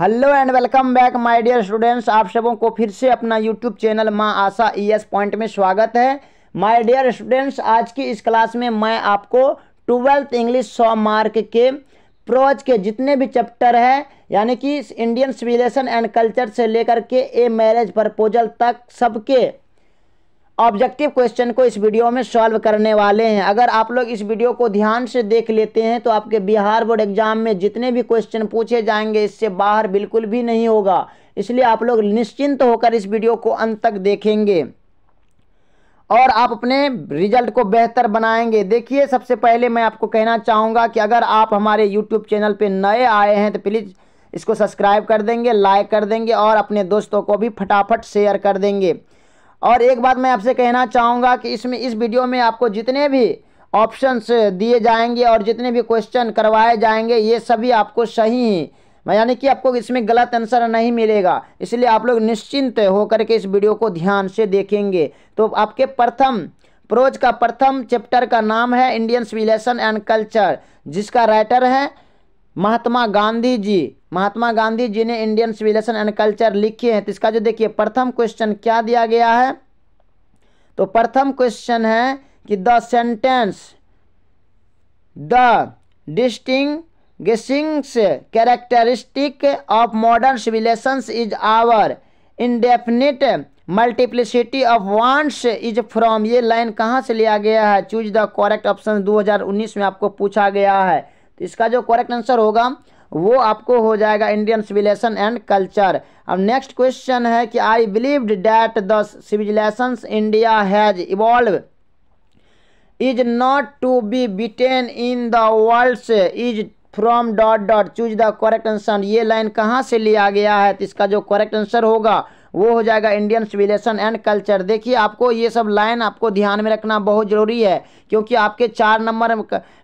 hello and welcome back my dear students आप सबों को फिर से अपना यूट्यूब चैनल माँ आशा ईएस e पॉइंट में स्वागत है माय डियर स्टूडेंट्स आज की इस क्लास में मैं आपको ट्वेल्थ इंग्लिश सौ मार्क के प्रोज के जितने भी चैप्टर हैं यानी कि इंडियन सिविलेशन एंड कल्चर से लेकर के ए मैरिज प्रपोजल तक सबके ऑब्जेक्टिव क्वेश्चन को इस वीडियो में सॉल्व करने वाले हैं अगर आप लोग इस वीडियो को ध्यान से देख लेते हैं तो आपके बिहार बोर्ड एग्जाम में जितने भी क्वेश्चन पूछे जाएंगे इससे बाहर बिल्कुल भी नहीं होगा इसलिए आप लोग निश्चिंत होकर इस वीडियो को अंत तक देखेंगे और आप अपने रिजल्ट को बेहतर बनाएंगे देखिए सबसे पहले मैं आपको कहना चाहूँगा कि अगर आप हमारे यूट्यूब चैनल पर नए आए हैं तो प्लीज़ इसको सब्सक्राइब कर देंगे लाइक कर देंगे और अपने दोस्तों को भी फटाफट शेयर कर देंगे और एक बात मैं आपसे कहना चाहूँगा कि इसमें इस वीडियो में आपको जितने भी ऑप्शंस दिए जाएंगे और जितने भी क्वेश्चन करवाए जाएंगे ये सभी आपको सही हैं यानी कि आपको इसमें गलत आंसर नहीं मिलेगा इसलिए आप लोग निश्चिंत होकर के इस वीडियो को ध्यान से देखेंगे तो आपके प्रथम प्रोज का प्रथम चैप्टर का नाम है इंडियन सिविलेशन एंड कल्चर जिसका राइटर है महात्मा गांधी जी महात्मा गांधी जी ने इंडियन सिविलेशन एंड कल्चर लिखे हैं तो इसका जो देखिए प्रथम क्वेश्चन क्या दिया गया है तो प्रथम क्वेश्चन है कि the sentence the distinguishing characteristic of modern civilisations is our indefinite multiplicity of wants is from ये लाइन कहाँ से लिया गया है चूज द करेक्ट ऑप्शन 2019 में आपको पूछा गया है तो इसका जो करेक्ट आंसर होगा वो आपको हो जाएगा इंडियन सिविलेशन एंड कल्चर अब नेक्स्ट क्वेश्चन है कि I believe that the civilisation India has evolve is not to be beaten in the world is from dot dot choose the correct answer ये line कहाँ से लिया गया है तो इसका जो करेक्ट आंसर होगा वो हो जाएगा इंडियन सिविलेशन एंड कल्चर देखिए आपको ये सब लाइन आपको ध्यान में रखना बहुत ज़रूरी है क्योंकि आपके चार नंबर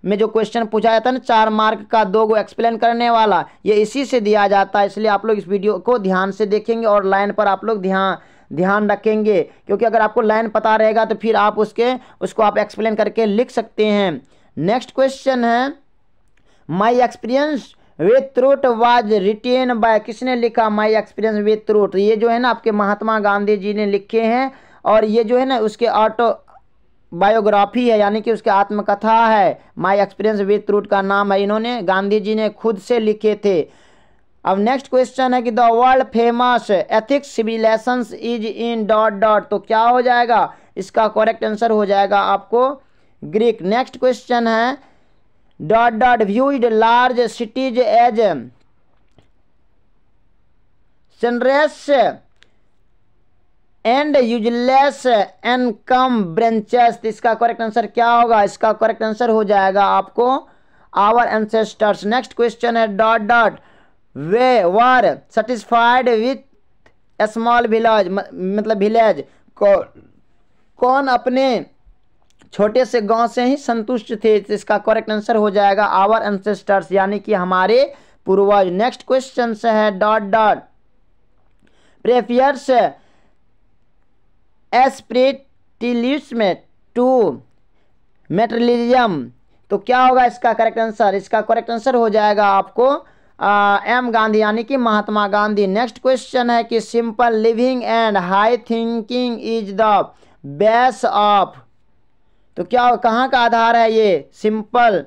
में जो क्वेश्चन पूछा जाता है ना चार मार्क का दो गो एक्सप्लेन करने वाला ये इसी से दिया जाता है इसलिए आप लोग इस वीडियो को ध्यान से देखेंगे और लाइन पर आप लोग ध्यान ध्यान रखेंगे क्योंकि अगर आपको लाइन पता रहेगा तो फिर आप उसके उसको आप एक्सप्लेन करके लिख सकते हैं नेक्स्ट क्वेश्चन है my experience with with truth was written by किसने लिखा माई एक्सपीरियंस विथ वित्रुट ये जो है ना आपके महात्मा गांधी जी ने लिखे हैं और ये जो है ना उसके ऑटो बायोग्राफी है यानी कि उसके आत्मकथा है माई एक्सपीरियंस विथ वित्रुट का नाम है इन्होंने गांधी जी ने खुद से लिखे थे अब नेक्स्ट क्वेश्चन है कि the world famous ethics civilisation is in dot dot तो क्या हो जाएगा इसका करेक्ट आंसर हो जाएगा आपको ग्रीक नेक्स्ट क्वेश्चन है dot dot viewed large cities as snares and useless encumbrances इसका करेक्ट आंसर क्या होगा इसका करेक्ट आंसर हो जाएगा आपको आवर एंसेस्टर्स नेक्स्ट क्वेश्चन है dot dot they were satisfied with small village मतलब विलेज कौन अपने छोटे से गांव से ही संतुष्ट थे तो इसका करेक्ट आंसर हो जाएगा आवर एंसेस्टर्स यानी कि हमारे पूर्वज नेक्स्ट क्वेश्चन से है dot dot prefers spiritualism to materialism तो क्या होगा इसका करेक्ट आंसर इसका करेक्ट आंसर हो जाएगा आपको एम गांधी यानी कि महात्मा गांधी नेक्स्ट क्वेश्चन है कि simple living and high thinking is the base of तो क्या कहाँ का आधार है ये सिंपल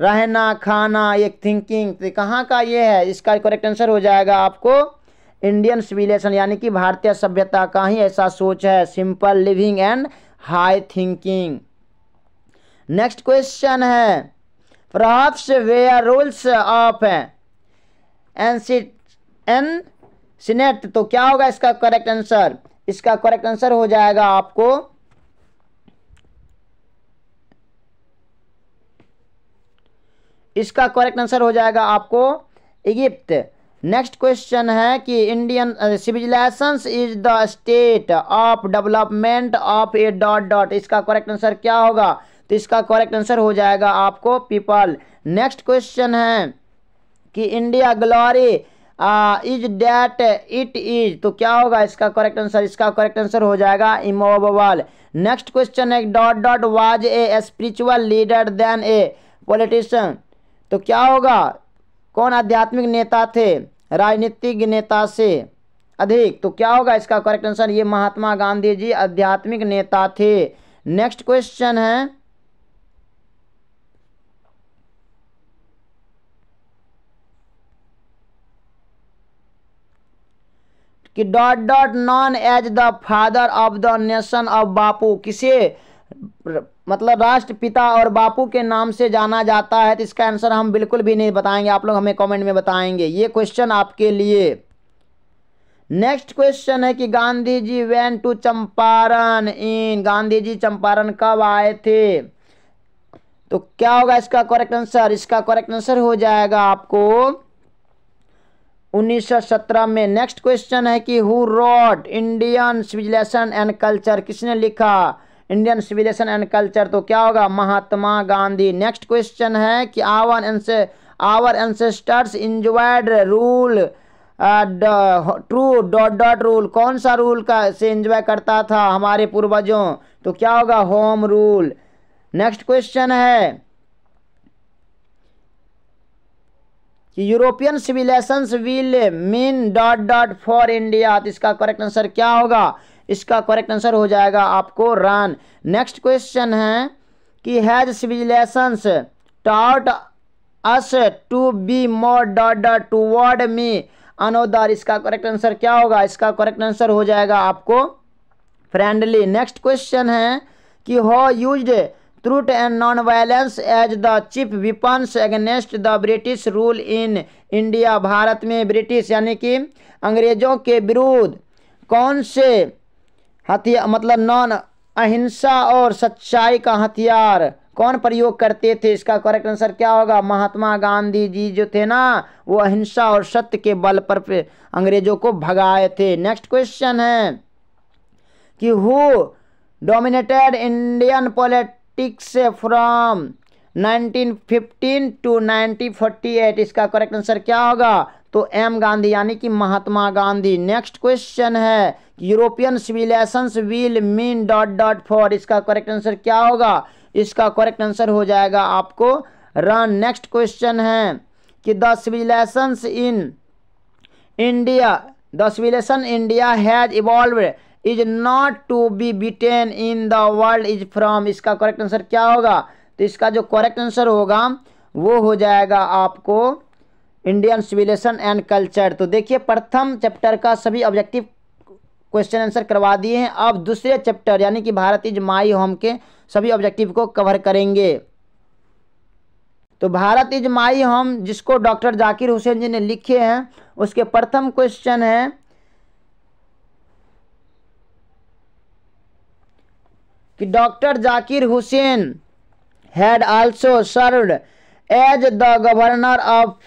रहना खाना एक थिंकिंग तो कहाँ का ये है इसका करेक्ट आंसर हो जाएगा आपको इंडियन सिविलेशन यानी कि भारतीय सभ्यता का ही ऐसा सोच है simple living and high thinking next question है props were rules of ancient तो क्या होगा इसका करेक्ट आंसर इसका करेक्ट आंसर हो जाएगा आपको इसका करेक्ट आंसर हो जाएगा आपको इजिप्त नेक्स्ट क्वेश्चन है कि Indian civilisation is the state of development of a dot dot इसका करेक्ट आंसर क्या होगा तो इसका करेक्ट आंसर हो जाएगा आपको पीपल नेक्स्ट क्वेश्चन है कि India glory is that it is तो क्या होगा इसका करेक्ट आंसर इसका करेक्ट आंसर हो जाएगा इमोबल नेक्स्ट क्वेश्चन है dot dot was a spiritual leader than a politician तो क्या होगा कौन आध्यात्मिक नेता थे राजनीतिक नेता से अधिक तो क्या होगा इसका करेक्ट आंसर ये महात्मा गांधी जी आध्यात्मिक नेता थे नेक्स्ट क्वेश्चन है कि dot dot known as the father of the nation of Bapu किसे मतलब राष्ट्रपिता और बापू के नाम से जाना जाता है तो इसका आंसर हम बिल्कुल भी नहीं बताएंगे आप लोग हमें कमेंट में बताएंगे ये क्वेश्चन आपके लिए नेक्स्ट क्वेश्चन है कि Gandhi ji went to Champaran in Gandhi ji Champaran कब आए थे तो क्या होगा इसका करेक्ट आंसर इसका करेक्ट आंसर हो जाएगा आपको 1917 में नेक्स्ट क्वेश्चन है कि who wrote Indian civilisation and culture किसने लिखा इंडियन सिविलेशन एंड कल्चर तो क्या होगा महात्मा गांधी नेक्स्ट क्वेश्चन है कि आवर एंसे our ancestors enjoyed rule through dot dot rule कौन सा रूल का से इंजॉय करता था हमारे पूर्वजों तो क्या होगा होम रूल नेक्स्ट क्वेश्चन है कि European civilisations will mean dot dot for India तो इसका करेक्ट आंसर क्या होगा इसका करेक्ट आंसर हो जाएगा आपको रन नेक्स्ट क्वेश्चन है कि has civilisations taught us to be more dot toward me another इसका करेक्ट आंसर क्या होगा इसका करेक्ट आंसर हो जाएगा आपको फ्रेंडली नेक्स्ट क्वेश्चन है कि who use truth and non violence as the chief weapons against the British rule in India भारत में ब्रिटिश यानी कि अंग्रेज़ों के विरुद्ध कौन से हथियार मतलब नॉन अहिंसा और सच्चाई का हथियार कौन प्रयोग करते थे इसका करेक्ट आंसर क्या होगा महात्मा गांधी जी जो थे ना वो अहिंसा और सत्य के बल पर अंग्रेजों को भगाए थे नेक्स्ट क्वेश्चन है कि who dominated Indian politics from 1915 to 1948 इसका करेक्ट आंसर क्या होगा तो एम गांधी यानी कि महात्मा गांधी नेक्स्ट क्वेश्चन है European civilisation will mean dot dot for इसका करेक्ट आंसर क्या होगा इसका करेक्ट आंसर हो जाएगा आपको रन नेक्स्ट क्वेश्चन है कि the civilisations in India the civilisation India has evolve is not to be beaten in the world is from इसका करेक्ट आंसर क्या होगा तो इसका जो करेक्ट आंसर होगा वो हो जाएगा आपको इंडियन सिविलेशन एंड कल्चर तो देखिए प्रथम चैप्टर का सभी ऑब्जेक्टिव क्वेश्चन आंसर करवा दिए हैं अब दूसरे चैप्टर यानी कि भारत इज माई होम के सभी ऑब्जेक्टिव को कवर करेंगे तो भारत इज माई होम जिसको डॉक्टर जाकिर हुसैन जी ने लिखे हैं उसके प्रथम क्वेश्चन है कि doctor Zakir Hussain had also served as the governor of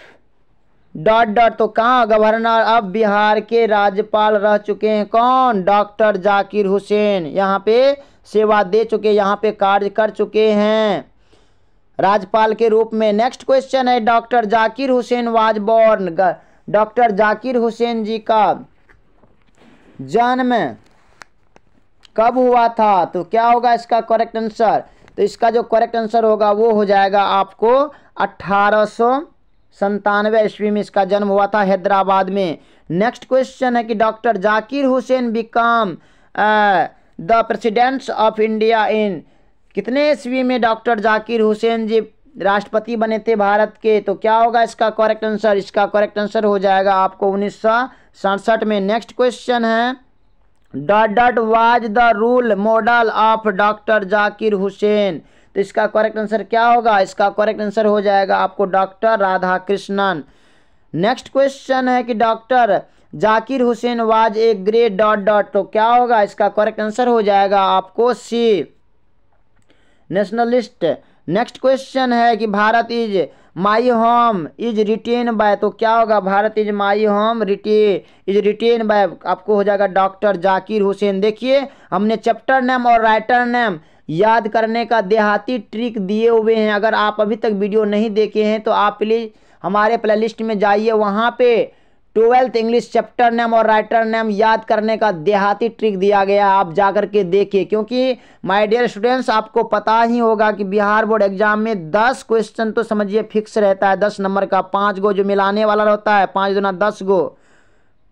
dot dot तो कहाँ गवर्नर अब बिहार के राज्यपाल रह चुके हैं कौन डॉक्टर जाकिर हुसैन यहाँ पे सेवा दे चुके यहाँ पे कार्य कर चुके हैं राज्यपाल के रूप में नेक्स्ट क्वेश्चन है doctor Zakir Hussain was doctor Zakir Hussain ji का जन्म कब हुआ था तो क्या होगा इसका करेक्ट आंसर तो इसका जो करेक्ट आंसर होगा वो हो जाएगा आपको अट्ठारह संतानवे ईस्वी में इसका जन्म हुआ था हैदराबाद में नेक्स्ट क्वेश्चन है कि doctor Zakir Hussain became the presidents of India in कितने ईस्वी में डॉक्टर जाकिर हुसैन जी राष्ट्रपति बने थे भारत के तो क्या होगा इसका करेक्ट आंसर इसका करेक्ट आंसर हो जाएगा आपको उन्नीस में नेक्स्ट क्वेश्चन है dot dot was the role model of doctor Zakir Hussain तो इसका करेक्ट आंसर क्या होगा इसका करेक्ट आंसर हो जाएगा आपको doctor Radha Krishnan next question है कि doctor Zakir Hussain was a great dot dot तो क्या होगा इसका करेक्ट आंसर हो जाएगा आपको सी नेशनलिस्ट नेक्स्ट क्वेश्चन है कि Bharat is my home is written by तो क्या होगा Bharat is my home written is written by आपको हो जाएगा डॉक्टर जाकिर हुसैन देखिए हमने चैप्टर नेम और राइटर नेम याद करने का देहाती ट्रिक दिए हुए हैं अगर आप अभी तक वीडियो नहीं देखे हैं तो आप प्लीज़ हमारे प्लेलिस्ट में जाइए वहाँ पे ट्वेल्थ इंग्लिश चैप्टर नेम और राइटर नेम याद करने का देहाती ट्रिक दिया गया है आप जा कर के देखिए क्योंकि माय डियर स्टूडेंट्स आपको पता ही होगा कि बिहार बोर्ड एग्जाम में दस क्वेश्चन तो समझिए फिक्स रहता है दस नंबर का पाँच गो जो मिलाने वाला होता है पाँच दो ना दस गो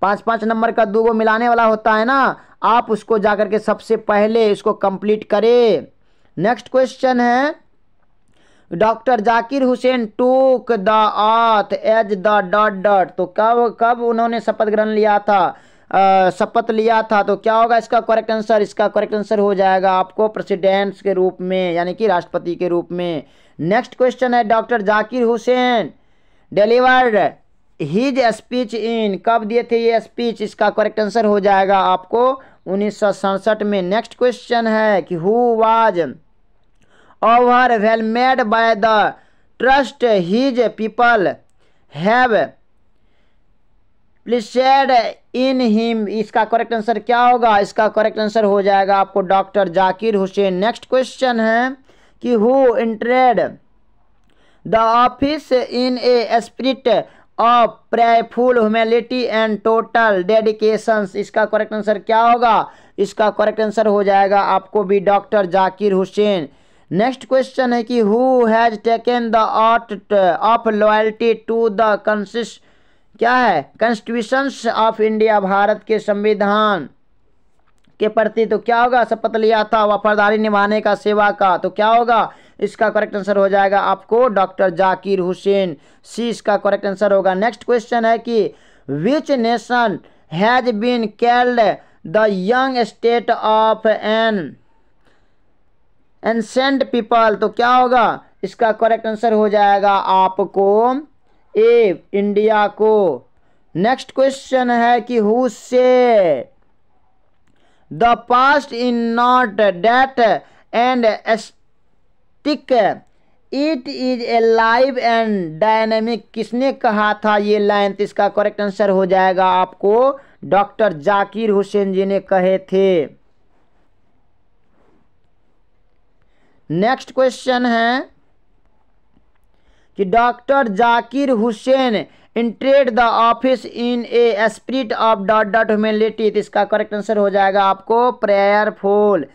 पाँच पाँच नंबर का दो गो मिलाने वाला होता है ना आप उसको जा कर के सबसे पहले इसको कंप्लीट करें नेक्स्ट क्वेश्चन है doctor Zakir Hussain took the आथ एज द डॉट डॉट तो कब कब उन्होंने शपथ ग्रहण लिया था शपथ लिया था तो क्या होगा इसका करेक्ट आंसर इसका करेक्ट आंसर हो जाएगा आपको प्रेसिडेंट्स के रूप में यानी कि राष्ट्रपति के रूप में नेक्स्ट क्वेश्चन है doctor Zakir Hussain delivered his speech in कब दिए थे ये स्पीच इसका करेक्ट आंसर हो जाएगा आपको उन्नीस में नेक्स्ट क्वेश्चन है कि who was overwhelmed by the trust his people have placed in him इसका करेक्ट आंसर क्या होगा इसका करेक्ट आंसर हो जाएगा आपको doctor Zakir Hussain next question है कि who entered the office in a spirit of prayerful humility and total dedication इसका करेक्ट आंसर क्या होगा इसका करेक्ट आंसर हो जाएगा आपको भी doctor Zakir Hussain next question है कि who has taken the oath of loyalty to the constitution क्या है कॉन्स्टिट्यूशंस ऑफ इंडिया भारत के संविधान के प्रति तो क्या होगा शपथ लिया था वफादारी निभाने का सेवा का तो क्या होगा इसका करेक्ट आंसर हो जाएगा आपको डॉक्टर जाकिर हुसैन सी इसका करेक्ट आंसर होगा नेक्स्ट क्वेश्चन है कि which nation has been called the young state of an ancient people तो क्या होगा इसका करेक्ट आंसर हो जाएगा आपको ए इंडिया को नेक्स्ट क्वेश्चन है कि who say the past in not dead and still it is alive and dynamic किसने कहा था ये लाइन तो इसका करेक्ट आंसर हो जाएगा आपको डॉक्टर जाकिर हुसैन जी ने कहे थे नेक्स्ट क्वेश्चन है कि doctor Zakir Hussain entered the office in a spirit of dot dot humility इसका करेक्ट आंसर हो जाएगा आपको प्रेयरफुल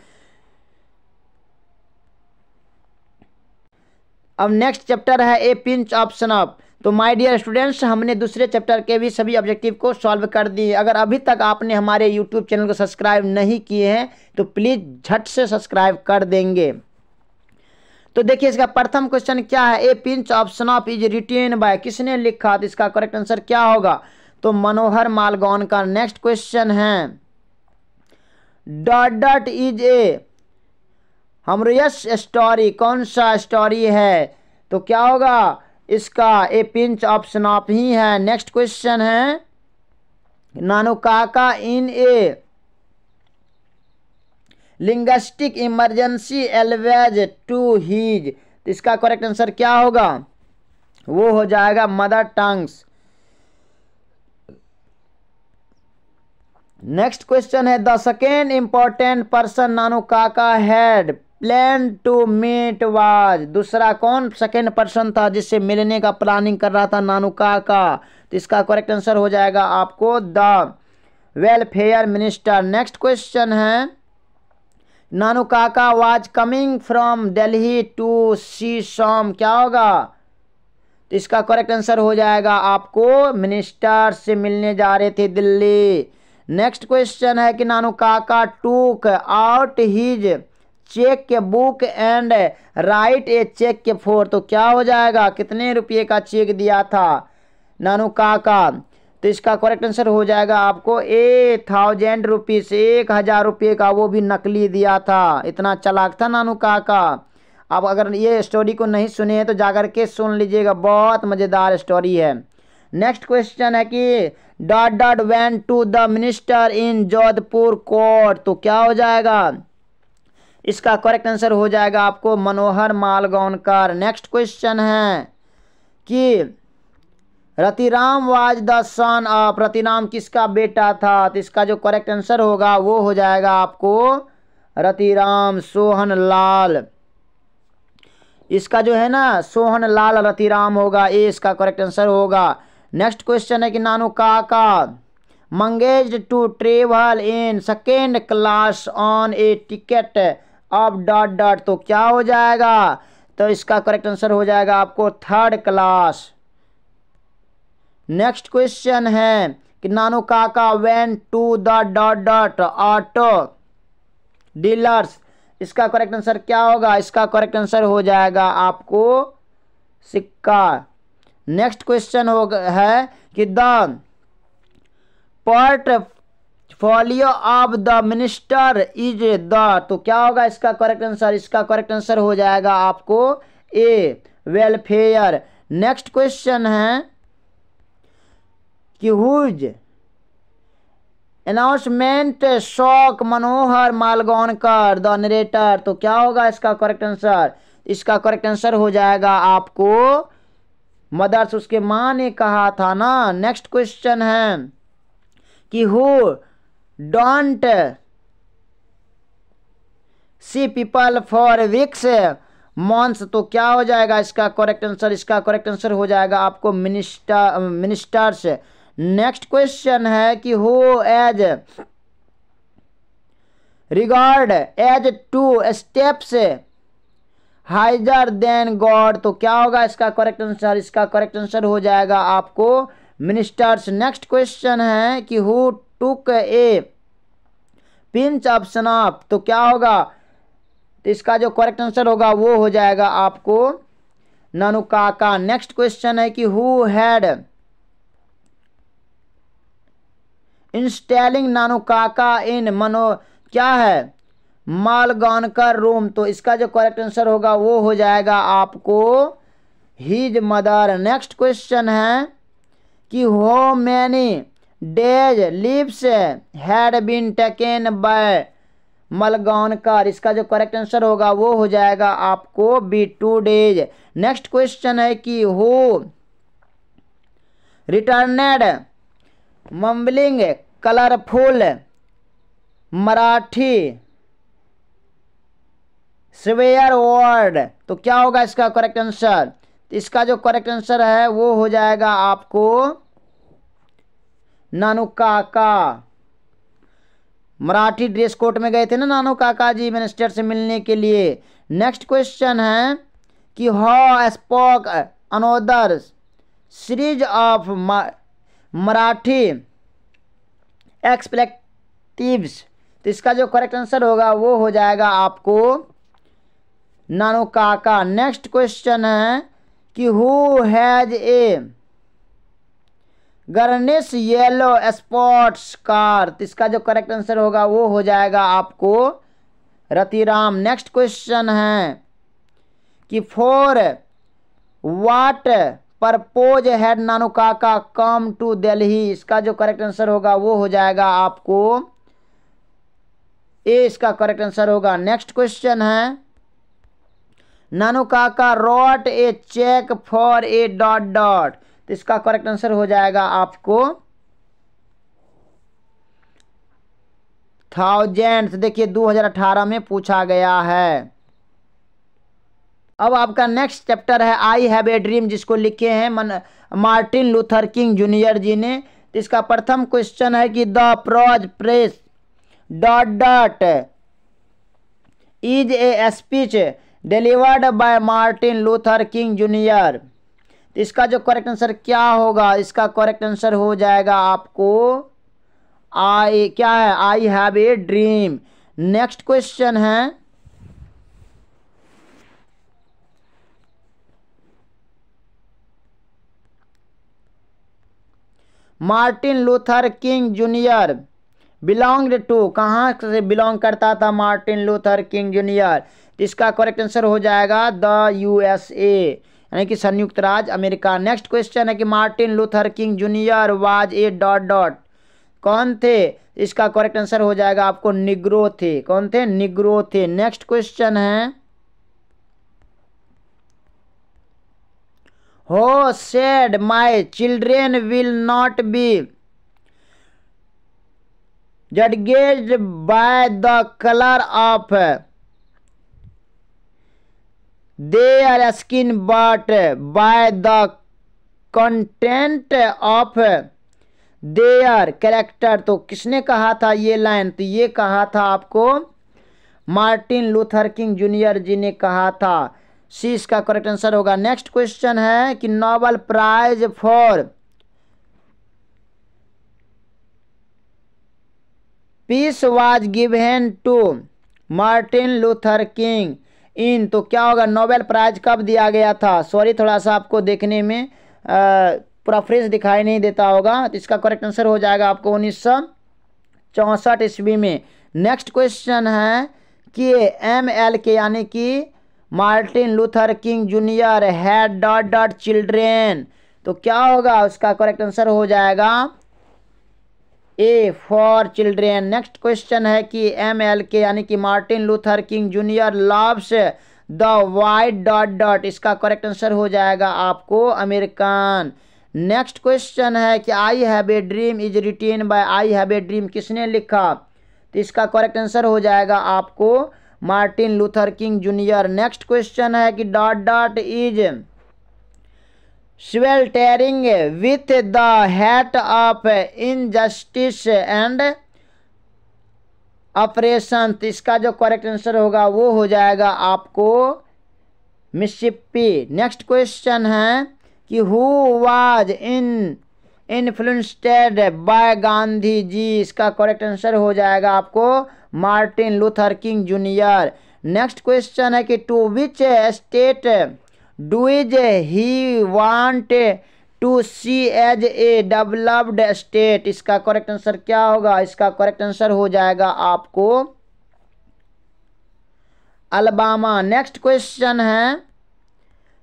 अब नेक्स्ट चैप्टर है ए पिंच ऑफ स्नप तो माय डियर स्टूडेंट्स हमने दूसरे चैप्टर के भी सभी ऑब्जेक्टिव को सॉल्व कर दिए अगर अभी तक आपने हमारे यूट्यूब चैनल को सब्सक्राइब नहीं किए हैं तो प्लीज़ झट से सब्सक्राइब कर देंगे तो देखिए इसका प्रथम क्वेश्चन क्या है a pinch of snuff is written by किसने लिखा तो इसका करेक्ट आंसर क्या होगा तो मनोहर मालगौन का नेक्स्ट क्वेश्चन है dot dot is a humorous story कौन सा स्टोरी है तो क्या होगा इसका ए पिंच ऑप्शन आप ही है नेक्स्ट क्वेश्चन है Nanu Kaka in a linguistic emergency always to his तो इसका करेक्ट आंसर क्या होगा वो हो जाएगा मदर टंग्स नेक्स्ट क्वेश्चन है the second important person Nanu Kaka had plan to meet was दूसरा कौन सेकेंड पर्सन था जिससे मिलने का प्लानिंग कर रहा था नानुका का तो इसका करेक्ट आंसर हो जाएगा आपको the welfare minister next question है Nanu Kaka was coming from Delhi to see some क्या होगा तो इसका करेक्ट आंसर हो जाएगा आपको मिनिस्टर से मिलने जा रहे थे दिल्ली नेक्स्ट क्वेश्चन है कि Nanu Kaka took out his cheque के book and write a cheque के फोर तो क्या हो जाएगा कितने रुपये का चेक दिया था नानू काका तो इसका करेक्ट आंसर हो जाएगा आपको ए थाउजेंड रुपीज़ एक हज़ार रुपये का वो भी नकली दिया था इतना चलाक था नानू काका आप अगर ये स्टोरी को नहीं सुने हैं तो जाकर के सुन लीजिएगा बहुत मज़ेदार स्टोरी है नेक्स्ट क्वेश्चन है कि dot dot went to the minister in Jodhpur court तो क्या हो जाएगा इसका करेक्ट आंसर हो जाएगा आपको मनोहर मालगौनकर नेक्स्ट क्वेश्चन है कि Ratiram was the son of Ratiram किसका बेटा था तो इसका जो करेक्ट आंसर होगा वो हो जाएगा आपको रतिराम सोहन लाल इसका जो है ना सोहन लाल रतिराम होगा ये इसका करेक्ट आंसर होगा नेक्स्ट क्वेश्चन है कि Nanu Kaka manages to travel in second class on a ticket अब डॉट डॉट तो क्या हो जाएगा तो इसका करेक्ट आंसर हो जाएगा आपको थर्ड क्लास नेक्स्ट क्वेश्चन है कि Nanu Kaka went to the dot dot auto dealers इसका करेक्ट आंसर क्या होगा इसका करेक्ट आंसर हो जाएगा आपको सिक्का नेक्स्ट क्वेश्चन होगा है कि the portfolio of the minister is the तो क्या होगा इसका करेक्ट आंसर इसका करेक्ट आंसर हो जाएगा आपको ए वेलफेयर नेक्स्ट क्वेश्चन है कि whose announcement shock Manohar Malgaonkar the narrator तो क्या होगा इसका करेक्ट आंसर इसका करेक्ट आंसर हो जाएगा आपको मदर्स उसके माँ ने कहा था ना नेक्स्ट क्वेश्चन है कि who don't see people for weeks months तो क्या हो जाएगा इसका करेक्ट आंसर इसका करेक्ट आंसर हो जाएगा आपको मिनिस्टर मिनिस्टर्स नेक्स्ट क्वेश्चन है कि who has regard as two steps higher than god तो क्या होगा इसका करेक्ट आंसर इसका करेक्ट आंसर हो जाएगा आपको मिनिस्टर्स नेक्स्ट क्वेश्चन है कि who took a pinch of snuff तो क्या होगा तो इसका जो करेक्ट आंसर होगा वो हो जाएगा आपको का नेक्स्ट क्वेश्चन है कि हु हैड इंस्टैलिंग नानुकाका इन मनो क्या है मालगानकर रूम तो इसका जो करेक्ट आंसर होगा वो हो जाएगा आपको हीज मदर नेक्स्ट क्वेश्चन है कि how many days leaves had been taken by car इसका जो करेक्ट आंसर होगा वो हो जाएगा आपको B two days next question है कि who returned mumbling colourful Marathi swear word तो क्या होगा इसका करेक्ट आंसर इसका जो करेक्ट आंसर है वो हो जाएगा आपको नानू काका मराठी ड्रेस कोड में गए थे ना नानू काका जी मिनिस्टर से मिलने के लिए नेक्स्ट क्वेश्चन है कि he spoke another series of Marathi expletives तो इसका जो करेक्ट आंसर होगा वो हो जाएगा आपको नानू काका नेक्स्ट क्वेश्चन है कि who has a greenish yellow spots car तो इसका जो करेक्ट आंसर होगा वो हो जाएगा आपको रतिराम नेक्स्ट क्वेश्चन है कि for what purpose had Nanu Kaka come to Delhi इसका जो करेक्ट आंसर होगा वो हो जाएगा आपको ए इसका करेक्ट आंसर होगा नेक्स्ट क्वेश्चन है Nanu Kaka wrote a cheque for a dot dot तो इसका करेक्ट आंसर हो जाएगा आपको थाउजेंड तो देखिए 2018 में पूछा गया है अब आपका नेक्स्ट चैप्टर है आई हैव ए ड्रीम जिसको लिखे हैं मन Martin Luther King junior ji ने तो इसका प्रथम क्वेश्चन है कि the prose press dot dot is a speech delivered by Martin Luther King junior तो इसका जो करेक्ट आंसर क्या होगा इसका करेक्ट आंसर हो जाएगा आपको आई क्या है I have a dream next question है Martin Luther King junior belonged to कहाँ से बिलोंग करता था मार्टिन लूथर किंग जूनियर इसका करेक्ट आंसर हो जाएगा द यूएसए यानी कि संयुक्त राज्य अमेरिका नेक्स्ट क्वेश्चन है कि Martin Luther King junior was a dot dot कौन थे इसका करेक्ट आंसर हो जाएगा आपको निग्रो थे कौन थे निग्रो थे नेक्स्ट क्वेश्चन है who said my children will not be judged by the colour of their skin but by the content of their character तो किसने कहा था ये लाइन तो ये कहा था आपको Martin Luther King junior ji ने कहा था सी इसका करेक्ट आंसर होगा नेक्स्ट क्वेश्चन है कि Nobel prize for peace was given to Martin Luther King in तो क्या होगा नोबेल प्राइज कब दिया गया था सॉरी थोड़ा सा आपको देखने में फ्रेश दिखाई नहीं देता होगा तो इसका करेक्ट आंसर हो जाएगा आपको उन्नीस सौ चौंसठ ईस्वी में नेक्स्ट क्वेश्चन है कि एम एल के यानी कि Martin Luther King junior had dot dot children तो क्या होगा उसका करेक्ट आंसर हो जाएगा A four children next question है कि एम एल के यानी कि Martin Luther King junior loves the white dot dot इसका करेक्ट आंसर हो जाएगा आपको अमेरिकन नेक्स्ट क्वेश्चन है कि I have a dream is written by I have a dream किसने लिखा तो इसका करेक्ट आंसर हो जाएगा आपको Martin Luther King junior next question है कि dot dot is sweltering with the hat of injustice and oppression तो इसका जो करेक्ट आंसर होगा वो हो जाएगा आपको मिसिपी नेक्स्ट क्वेश्चन है कि who was in influenced by Gandhi ji इसका करेक्ट आंसर हो जाएगा आपको Martin Luther King junior next question है कि to which state does he want to see as a developed state इसका करेक्ट आंसर क्या होगा इसका करेक्ट आंसर हो जाएगा आपको अलबामा नेक्स्ट क्वेश्चन है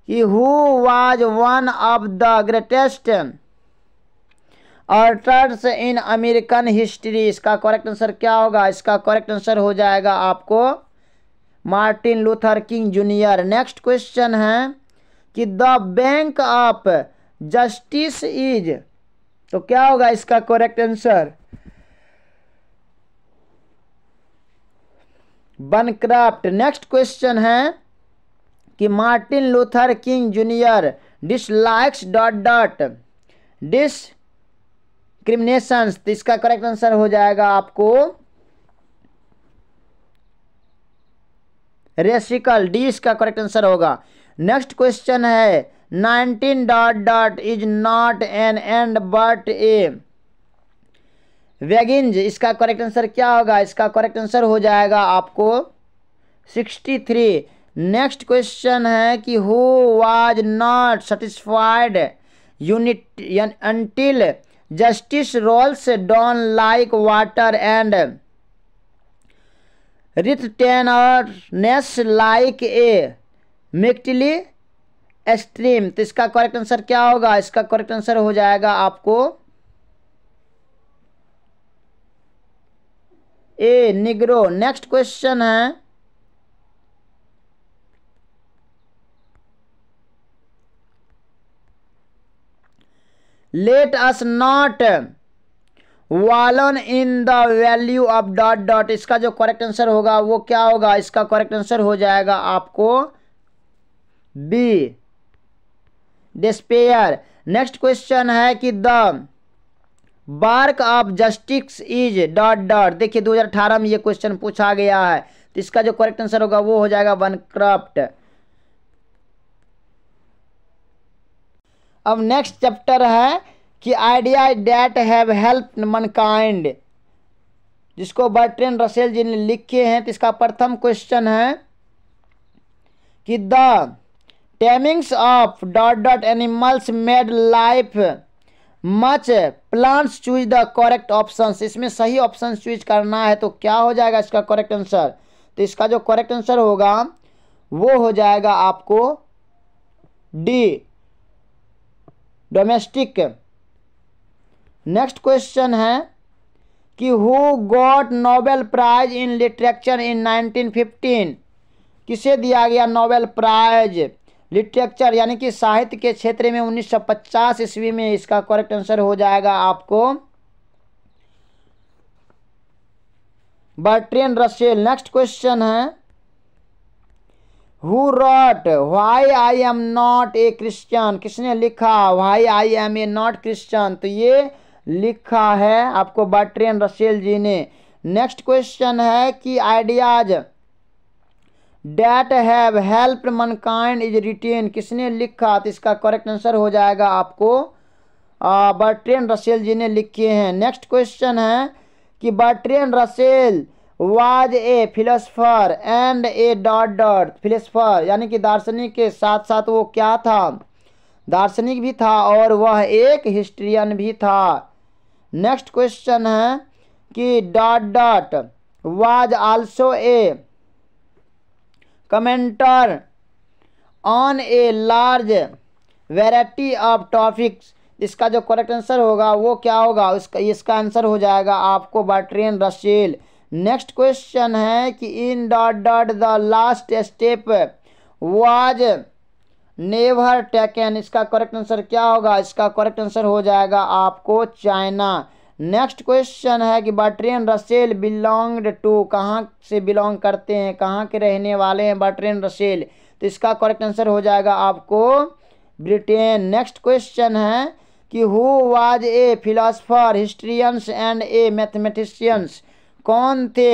कि who was one of the greatest orators in American history इसका करेक्ट आंसर क्या होगा इसका करेक्ट आंसर हो जाएगा आपको Martin Luther King junior next question है कि the bank of justice is तो क्या होगा इसका correct answer bankrupt next question है कि Martin Luther King junior dislikes dot dot discrimination तो इसका करेक्ट आंसर हो जाएगा आपको रेसिकल डी इसका करेक्ट आंसर होगा नेक्स्ट क्वेश्चन है nineteen dot dot is not an end but a वेगिंज इसका करेक्ट आंसर क्या होगा इसका करेक्ट आंसर हो जाएगा आपको सिक्सटी थ्री नेक्स्ट क्वेश्चन है कि who was not satisfied unit until justice rolls down like water and righteousness like a mighty stream तो इसका करेक्ट आंसर क्या होगा इसका करेक्ट आंसर हो जाएगा आपको ए निग्रो नेक्स्ट क्वेश्चन है let us not wallow in the valley of dot dot इसका जो करेक्ट आंसर होगा वो क्या होगा इसका करेक्ट आंसर हो जाएगा आपको बी डिस्पेयर नेक्स्ट क्वेश्चन है कि the arc of justice is dot dot देखिए 2018 में ये क्वेश्चन पूछा गया है तो इसका जो करेक्ट आंसर होगा वो हो जाएगा वन क्राफ्ट अब नेक्स्ट चैप्टर है कि idea that have help mankind जिसको बर्ट्रेन रसेल जी ने लिखे हैं तो इसका प्रथम क्वेश्चन है कि the tamings of dot dot animals made life much plants choose the correct options इसमें सही ऑप्शन चूज करना है तो क्या हो जाएगा इसका करेक्ट आंसर तो इसका जो करेक्ट आंसर होगा वो हो जाएगा आपको डी डोमेस्टिक नेक्स्ट क्वेश्चन है कि who got Nobel prize in literature in 1915 किसे दिया गया नोबेल प्राइज लिटरेचर यानी कि साहित्य के क्षेत्र में 1950 ईस्वी में इसका करेक्ट आंसर हो जाएगा आपको बर्ट्रेन रसेल नेक्स्ट क्वेश्चन है who wrote why I am not a Christian किसने लिखा why I am a not Christian तो ये लिखा है आपको बर्ट्रेन रसेल जी ने नेक्स्ट क्वेश्चन है कि ideas that have help mankind is written किसने लिखा तो इसका करेक्ट आंसर हो जाएगा आपको बर्ट्रेन रसेल जी ने लिखे हैं नेक्स्ट क्वेश्चन है कि Bertrand Russell was a philosopher and a dot dot philosopher यानी कि दार्शनिक के साथ साथ वो क्या था दार्शनिक भी था और वह एक हिस्ट्रियन भी था नेक्स्ट क्वेश्चन है कि dot dot was also a commentator on a large variety of topics इसका जो करेक्ट आंसर होगा वो क्या होगा इसका इसका आंसर हो जाएगा आपको बाट्रियन रसील नेक्स्ट क्वेश्चन है कि in dot dot the last step was never taken इसका करेक्ट आंसर क्या होगा इसका करेक्ट आंसर हो जाएगा आपको चाइना नेक्स्ट क्वेश्चन है कि बटरेन रसेल बिलोंग टू कहाँ से बिलोंग करते हैं कहाँ के रहने वाले हैं बटरेन रसेल तो इसका करेक्ट आंसर हो जाएगा आपको ब्रिटेन नेक्स्ट क्वेश्चन है कि who was a philosopher historians and a mathematicians कौन थे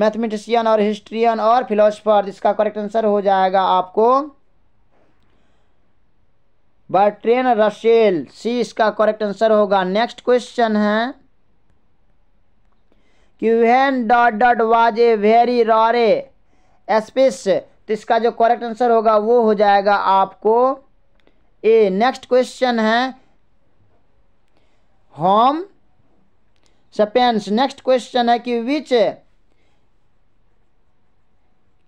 मैथमेटिशियन और हिस्ट्रियन और फिलासफर तो इसका करेक्ट आंसर हो जाएगा आपको बर्ट्रेन रसेल सी इसका करेक्ट आंसर होगा नेक्स्ट क्वेश्चन है कि when dot dot was a very rare species तो इसका जो करेक्ट आंसर होगा वो हो जाएगा आपको ए नेक्स्ट क्वेश्चन है होम सपेंस नेक्स्ट क्वेश्चन है कि which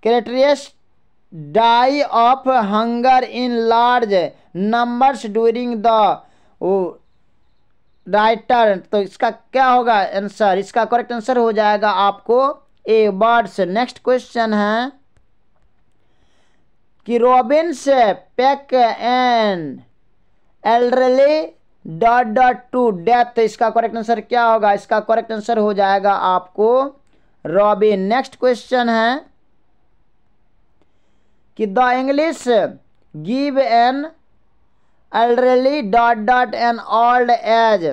creatures die of hunger in large numbers during the winter तो इसका क्या होगा आंसर इसका करेक्ट आंसर हो जाएगा आपको ए बर्ड्स नेक्स्ट क्वेश्चन है कि robins peck an elderly dot dot to death इसका करेक्ट आंसर क्या होगा इसका करेक्ट आंसर हो जाएगा आपको रॉबिन नेक्स्ट क्वेश्चन है कि the English give an elderly dot dot an old age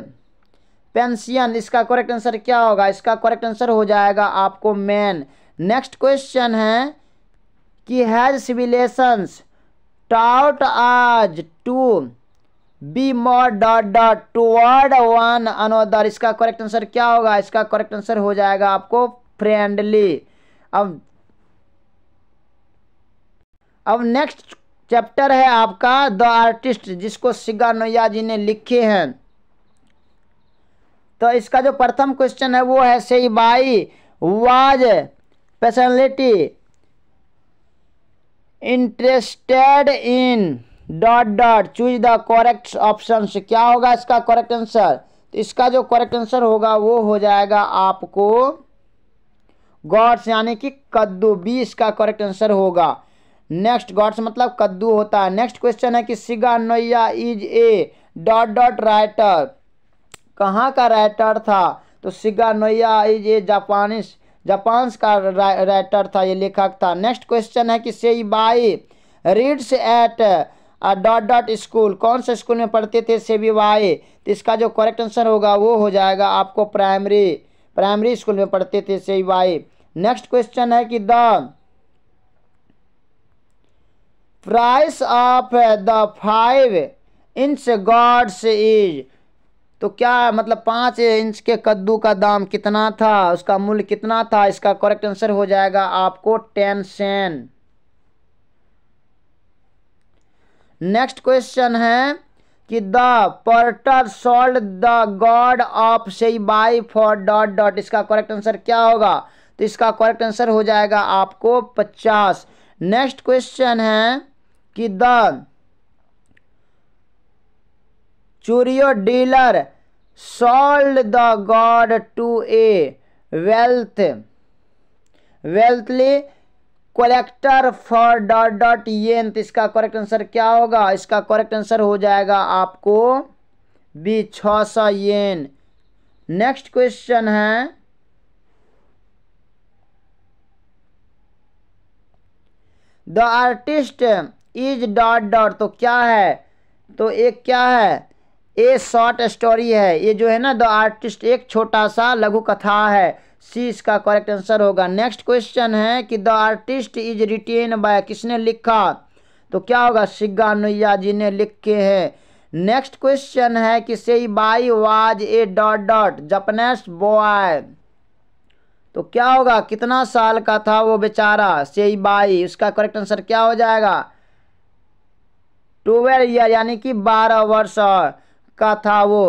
pension इसका करेक्ट आंसर क्या होगा इसका करेक्ट आंसर हो जाएगा आपको मैन नेक्स्ट क्वेश्चन है कि has civilisations taught us to be more dot dot toward one another इसका करेक्ट आंसर क्या होगा इसका करेक्ट आंसर हो जाएगा आपको फ्रेंडली अब अब नेक्स्ट चैप्टर है आपका द आर्टिस्ट जिसको सिग्गा नोया जी ने लिखे हैं तो इसका जो प्रथम क्वेश्चन है वो है Seibei was personality interested in dot dot choose the correct option क्या होगा इसका करेक्ट आंसर तो इसका जो करेक्ट आंसर होगा वो हो जाएगा आपको गॉड्स यानी कि कद्दू बी इसका करेक्ट आंसर होगा नेक्स्ट गॉड्स मतलब कद्दू होता है नेक्स्ट क्वेश्चन है कि Shiga Naoya is a dot dot writer कहाँ का राइटर था तो Shiga Naoya is a Japanese Japanese का राइटर था ये लेखक था नेक्स्ट क्वेश्चन है कि Seibei reads at dot dot school कौन से स्कूल में पढ़ते थे से बाई तो इसका जो करेक्ट आंसर होगा वो हो जाएगा आपको प्राइमरी प्राइमरी स्कूल में पढ़ते थे से बाई नेक्स्ट क्वेश्चन है कि the price of the five inch gourds is तो क्या मतलब पाँच इंच के कद्दू का दाम कितना था उसका मूल्य कितना था इसका करेक्ट आंसर हो जाएगा आपको टेन सेन नेक्स्ट क्वेश्चन है कि the porter sold the gourd of Seibei for dot dot इसका करेक्ट आंसर क्या होगा तो इसका करेक्ट आंसर हो जाएगा आपको पचास नेक्स्ट क्वेश्चन है कि the curio dealer sold the gourd to a wealth wealthy collector for dot dot yen तो इसका करेक्ट आंसर क्या होगा इसका करेक्ट आंसर हो जाएगा आपको बी छ सौ येन नेक्स्ट क्वेश्चन है the artist is dot dot तो क्या है तो एक क्या है ए शॉर्ट स्टोरी है ये जो है ना द आर्टिस्ट एक छोटा सा लघु कथा है सी इसका करेक्ट आंसर होगा नेक्स्ट क्वेश्चन है कि the artist is written by किसने लिखा तो क्या होगा सिग्गा नैया जी ने लिखे हैं नेक्स्ट क्वेश्चन है कि Seibei was a dot dot Japanese boy तो क्या होगा कितना साल का था वो बेचारा सेई बाई उसका करेक्ट आंसर क्या हो जाएगा ट्वेल्व ईयर यानी कि बारह वर्ष का था वो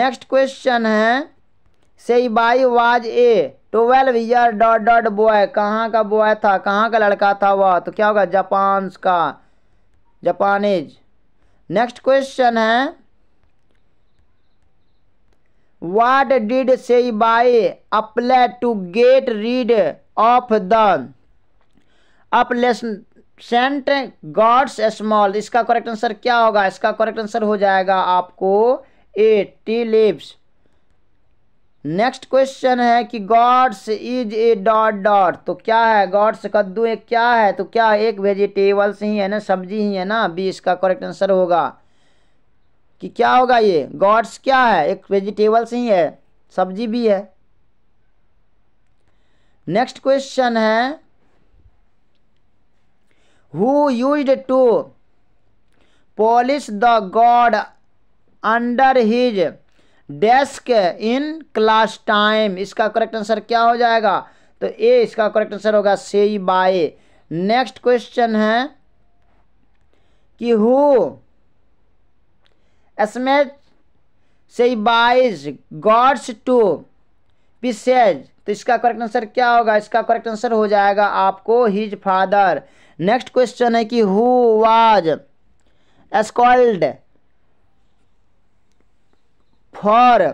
नेक्स्ट क्वेश्चन है Bai was a twelve year dot dot boy कहाँ का बॉय था कहाँ का लड़का था वह तो क्या होगा जापान का जापानीज नेक्स्ट क्वेश्चन है what did Bai apply to get rid of the unpleasant gourds smell इसका करेक्ट आंसर क्या होगा इसका करेक्ट आंसर हो जाएगा आपको A T lips next question है कि gourds is a dot dot तो क्या है गॉड्स कद्दू एक क्या है तो क्या एक वेजिटेबल्स ही है ना सब्जी ही है ना बी इसका करेक्ट आंसर होगा कि क्या होगा ये गॉड्स क्या है एक वेजिटेबल्स ही है सब्जी भी है नेक्स्ट क्वेश्चन है who used to polish the god under his desk in class time इसका करेक्ट आंसर क्या हो जाएगा तो ए इसका करेक्ट आंसर होगा से बाय नेक्स्ट क्वेश्चन है कि हु स्मेट बाइज गॉड्स टू पिसेज तो इसका करेक्ट आंसर क्या होगा इसका करेक्ट आंसर हो जाएगा आपको हिज फादर नेक्स्ट क्वेश्चन है कि who was scolded for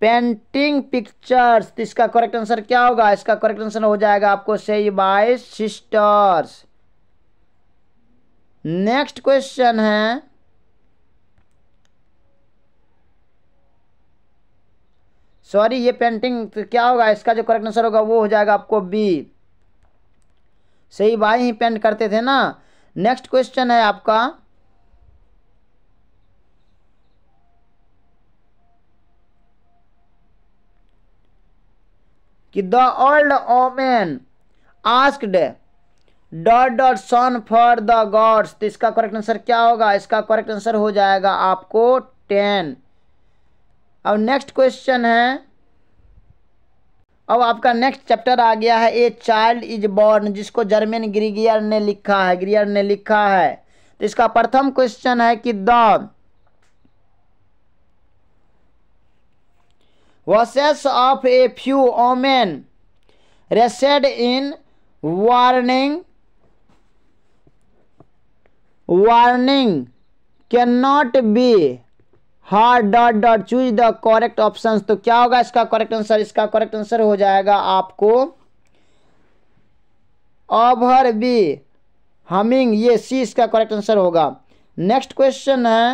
painting pictures इसका करेक्ट आंसर क्या होगा इसका करेक्ट आंसर हो जाएगा आपको Seibei sisters next question है सॉरी ये पेंटिंग तो क्या होगा इसका जो करेक्ट आंसर होगा वो हो जाएगा आपको बी सही बाएं ही पेंट करते थे ना नेक्स्ट क्वेश्चन है आपका कि the old woman asked dot dot son for the gourds तो इसका करेक्ट आंसर क्या होगा इसका करेक्ट आंसर हो जाएगा आपको टेन अब नेक्स्ट क्वेश्चन है अब आपका नेक्स्ट चैप्टर आ गया है ए चाइल्ड इज बॉर्न जिसको जर्मन ग्रीगियर ने लिखा है ग्रियर ने लिखा है तो इसका प्रथम क्वेश्चन है कि the voices of a few women raised in warning warning can not be heard dot dot choose the correct option तो क्या होगा इसका करेक्ट आंसर इसका करेक्ट आंसर हो जाएगा आपको ओवर बी हमिंग ये सी इसका करेक्ट आंसर होगा नेक्स्ट क्वेश्चन है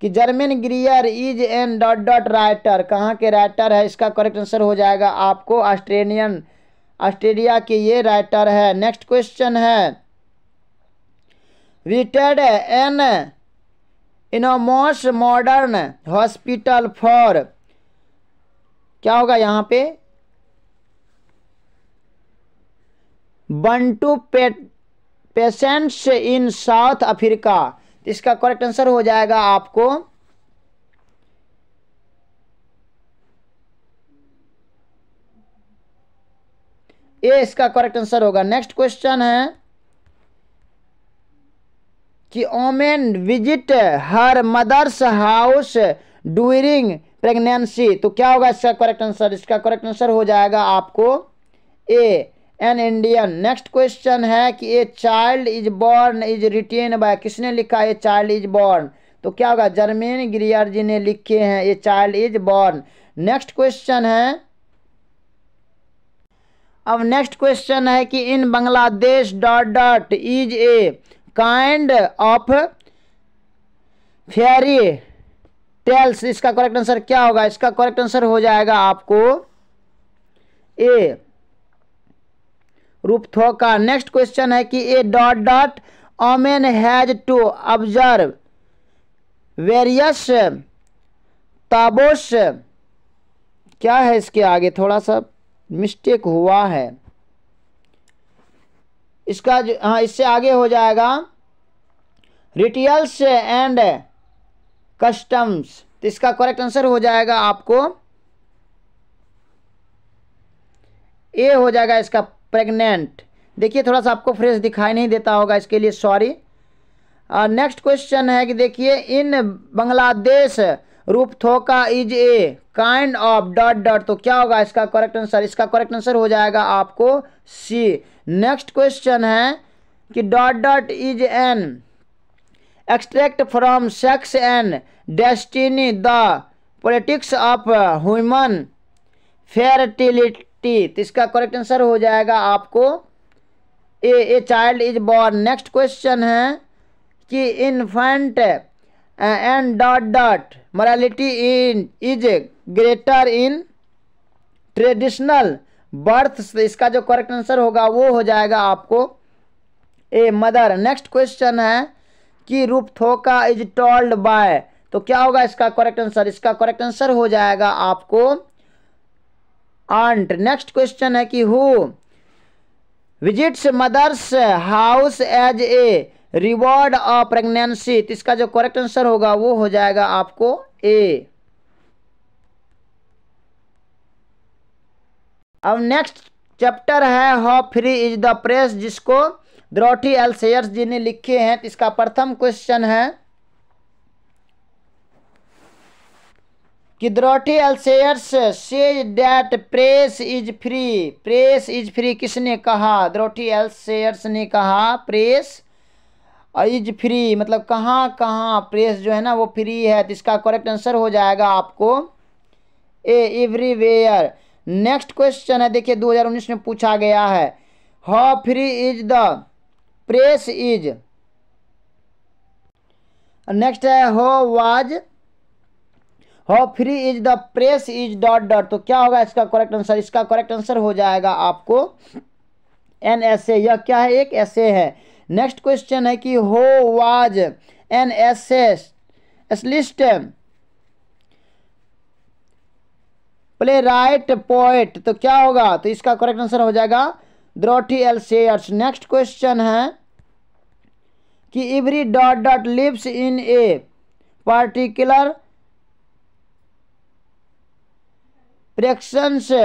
कि Germaine Greer is an dot dot writer कहाँ के राइटर है इसका करेक्ट आंसर हो जाएगा आपको ऑस्ट्रेलियन ऑस्ट्रेलिया के ये राइटर है नेक्स्ट क्वेश्चन है waited an in a most modern hospital for क्या होगा यहाँ पे बंटू पे पेशेंट्स इन साउथ अफ्रीका इसका करेक्ट आंसर हो जाएगा आपको ये इसका करेक्ट आंसर होगा नेक्स्ट क्वेश्चन है women visit her mother's house during pregnancy तो क्या होगा इसका करेक्ट आंसर इसका करेक्ट आंसर हो जाएगा आपको A an Indian next question है कि a child is born is written by किसने लिखा ए चाइल्ड इज बॉर्न तो क्या होगा जर्मेन ग्रियर जी ने लिखे हैं a child is born next question है अब नेक्स्ट क्वेश्चन है कि in Bangladesh dot dot is a kind of fairy tales इसका करेक्ट आंसर क्या होगा इसका करेक्ट आंसर हो जाएगा आपको ए रूपथो का नेक्स्ट क्वेश्चन है कि a dot dot woman has to observe various taboos क्या है इसके आगे थोड़ा सा मिस्टेक हुआ है इसका जो हाँ इससे आगे हो जाएगा रिटेल्स एंड कस्टम्स तो इसका करेक्ट आंसर हो जाएगा आपको ए हो जाएगा इसका प्रेग्नेंट देखिए थोड़ा सा आपको फ्रेश दिखाई नहीं देता होगा इसके लिए सॉरी नेक्स्ट क्वेश्चन है कि देखिए in Bangladesh Rupkotha is a kind of dot dot तो क्या होगा इसका करेक्ट आंसर इसका करेक्ट आंसर हो जाएगा आपको सी नेक्स्ट क्वेश्चन है कि dot dot is an extract from sex and destiny the politics of human fertility तो इसका करेक्ट आंसर हो जाएगा आपको A a child is born next question है कि infant and dot dot mortality in is greater in traditional birth से इसका जो करेक्ट आंसर होगा वो हो जाएगा आपको ए मदर नेक्स्ट क्वेश्चन है कि रूप थोका इज टोल्ड बाय तो क्या होगा इसका करेक्ट आंसर इसका करेक्ट आंसर हो जाएगा आपको आंट नेक्स्ट क्वेश्चन है कि who visits mother's house as a reward of pregnancy तो इसका जो करेक्ट आंसर होगा वो हो जाएगा आपको ए अब नेक्स्ट चैप्टर है हॉ फ्री इज द प्रेस जिसको द्रोटी एल सेयर्स जी ने लिखे हैं तो इसका प्रथम क्वेश्चन है कि Dorothy L Sayers says that press is free press is free किसने कहा द्रोटी एल सेयर्स ने कहा प्रेस इज फ्री मतलब कहाँ कहाँ प्रेस जो है ना वो फ्री है तो इसका करेक्ट आंसर हो जाएगा आपको ए एवरीवेयर नेक्स्ट क्वेश्चन है देखिए 2019 में पूछा गया है how free is the press is next है who was how free is the press is dot dot तो क्या होगा इसका करेक्ट आंसर इसका करेक्ट आंसर हो जाएगा आपको एन एस ए यह क्या है एक एस ए है नेक्स्ट क्वेश्चन है कि who was an essayist playwright poet तो क्या होगा तो इसका करेक्ट आंसर हो जाएगा Dorothy L Sayers next question है कि every dot dot lives in a particular प्रेक्शन से